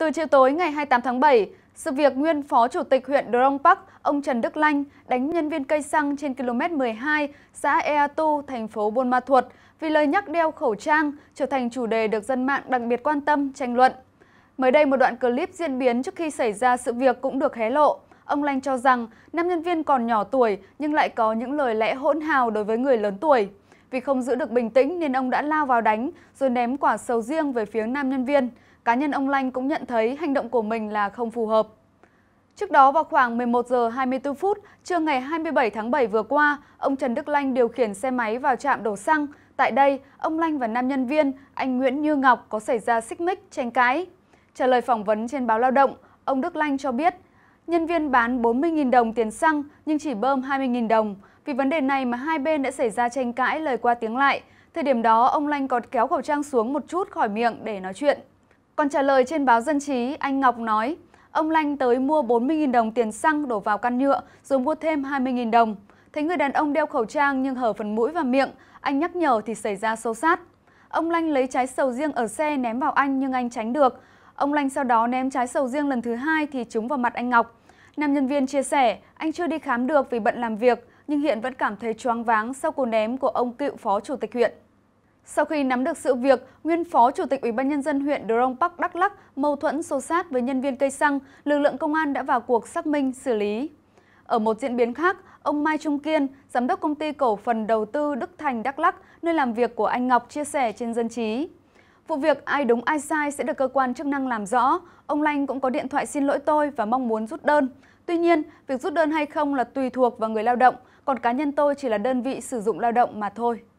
Từ chiều tối ngày 28 tháng 7, sự việc nguyên Phó Chủ tịch huyện Drong Park, ông Trần Đức Lanh đánh nhân viên cây xăng trên km 12, xã Ea Tu, thành phố Buôn Ma Thuột vì lời nhắc đeo khẩu trang trở thành chủ đề được dân mạng đặc biệt quan tâm, tranh luận. Mới đây, một đoạn clip diễn biến trước khi xảy ra sự việc cũng được hé lộ. Ông Lanh cho rằng nam nhân viên còn nhỏ tuổi nhưng lại có những lời lẽ hỗn hào đối với người lớn tuổi. Vì không giữ được bình tĩnh nên ông đã lao vào đánh rồi ném quả sầu riêng về phía nam nhân viên. Cá nhân ông Lanh cũng nhận thấy hành động của mình là không phù hợp. Trước đó vào khoảng 11 giờ 24 phút, trưa ngày 27 tháng 7 vừa qua, ông Trần Đức Lanh điều khiển xe máy vào trạm đổ xăng. Tại đây, ông Lanh và nam nhân viên, anh Nguyễn Như Ngọc có xảy ra xích mích, tranh cãi. Trả lời phỏng vấn trên báo Lao động, ông Đức Lanh cho biết, nhân viên bán 40.000 đồng tiền xăng nhưng chỉ bơm 20.000 đồng. Vì vấn đề này mà hai bên đã xảy ra tranh cãi lời qua tiếng lại. Thời điểm đó, ông Lanh còn kéo khẩu trang xuống một chút khỏi miệng để nói chuyện. Còn trả lời trên báo Dân chí, anh Ngọc nói, ông Lanh tới mua 40.000 đồng tiền xăng đổ vào căn nhựa rồi mua thêm 20.000 đồng. Thấy người đàn ông đeo khẩu trang nhưng hở phần mũi và miệng, anh nhắc nhở thì xảy ra xô sát. Ông Lanh lấy trái sầu riêng ở xe ném vào anh nhưng anh tránh được. Ông Lanh sau đó ném trái sầu riêng lần thứ hai thì trúng vào mặt anh Ngọc. Nam nhân viên chia sẻ, anh chưa đi khám được vì bận làm việc, nhưng hiện vẫn cảm thấy choáng váng sau cú ném của ông cựu phó chủ tịch huyện. Sau khi nắm được sự việc, nguyên phó chủ tịch Ủy ban nhân dân huyện Drong Park Đắk Lắk mâu thuẫn xô sát với nhân viên cây xăng, lực lượng công an đã vào cuộc xác minh xử lý. Ở một diễn biến khác, ông Mai Trung Kiên, giám đốc công ty cổ phần đầu tư Đức Thành Đắk Lắk, nơi làm việc của anh Ngọc chia sẻ trên dân trí. Vụ việc ai đúng ai sai sẽ được cơ quan chức năng làm rõ. Ông Lanh cũng có điện thoại xin lỗi tôi và mong muốn rút đơn. Tuy nhiên, việc rút đơn hay không là tùy thuộc vào người lao động, còn cá nhân tôi chỉ là đơn vị sử dụng lao động mà thôi.